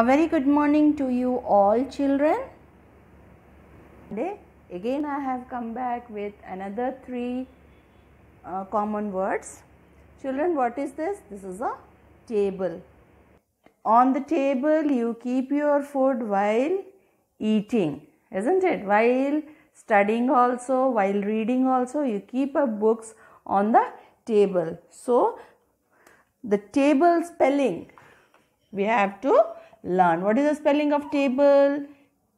A very good morning to you all children. Today again I have come back with another three uh, common words. Children what is this? This is a table. On the table you keep your food while eating isn't it? While studying also, while reading also you keep up books on the table. So the table spelling we have to learn. What is the spelling of table?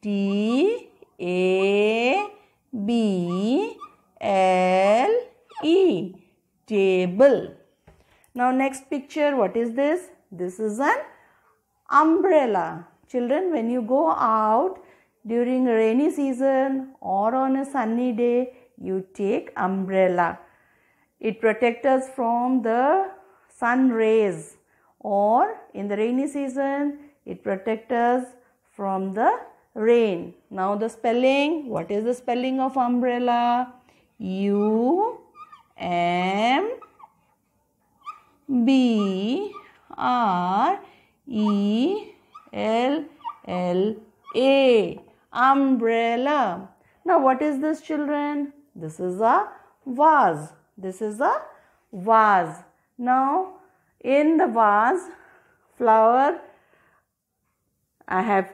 T A B L E. Table. Now next picture. What is this? This is an umbrella. Children, when you go out during rainy season or on a sunny day, you take umbrella. It protects us from the sun rays or in the rainy season it protects us from the rain. Now the spelling. What is the spelling of umbrella? U M B R E L L A. Umbrella. Now what is this children? This is a vase. This is a vase. Now in the vase flower I have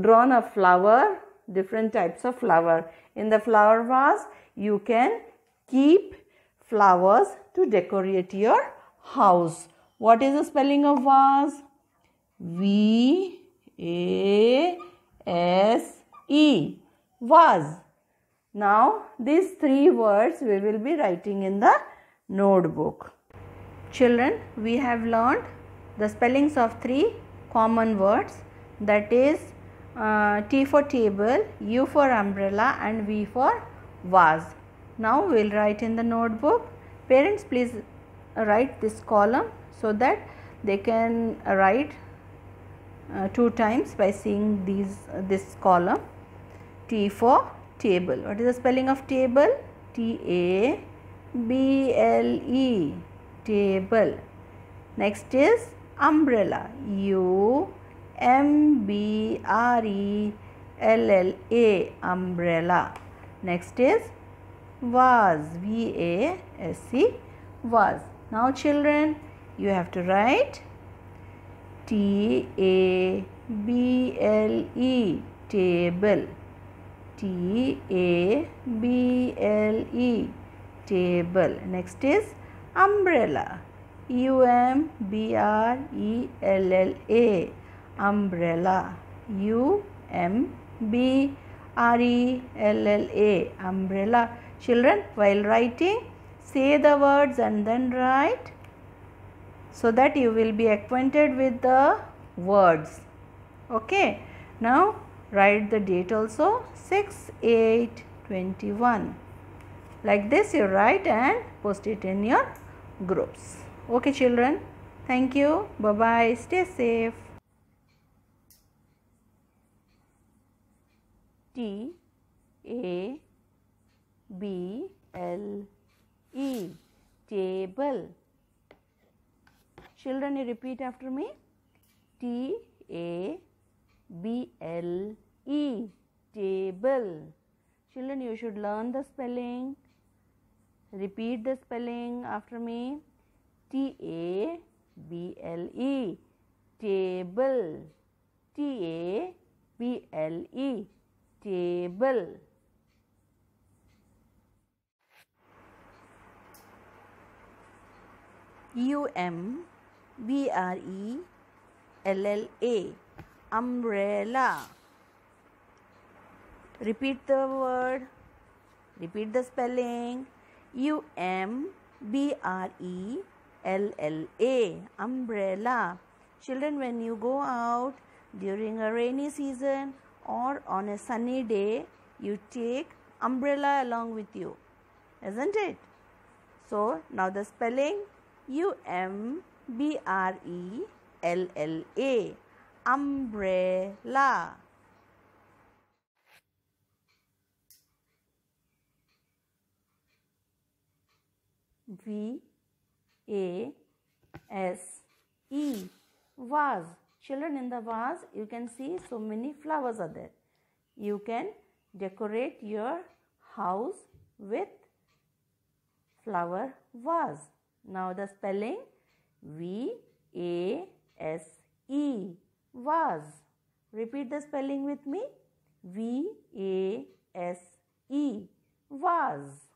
drawn a flower, different types of flower. In the flower vase, you can keep flowers to decorate your house. What is the spelling of vase? V A S E. Vase. Now, these three words we will be writing in the notebook. Children, we have learned the spellings of three common words that is uh, T for table, U for umbrella and V for vase. Now we will write in the notebook. Parents please write this column so that they can write uh, two times by seeing these uh, this column. T for table. What is the spelling of table? T A B L E table. Next is umbrella. U M B R E L L A umbrella. Next is was. V A S C was. Now children you have to write T A B L E table T A B L E table. Next is umbrella U M B R E L L A umbrella U M B R E L L A umbrella children while writing say the words and then write so that you will be acquainted with the words okay now write the date also 6 8 21 like this you write and post it in your groups okay children thank you bye bye stay safe T A B L E table. Children, you repeat after me T A B L E table. Children, you should learn the spelling. Repeat the spelling after me T A B L E table. T A B L E table U M B R E L L A umbrella repeat the word repeat the spelling U M B R E L L A umbrella children when you go out during a rainy season or on a sunny day you take umbrella along with you isn't it so now the spelling u m b r e l l a umbrella v a s e was Children in the vase, you can see so many flowers are there. You can decorate your house with flower vase. Now the spelling V A S E vase. Repeat the spelling with me. V A S E vase.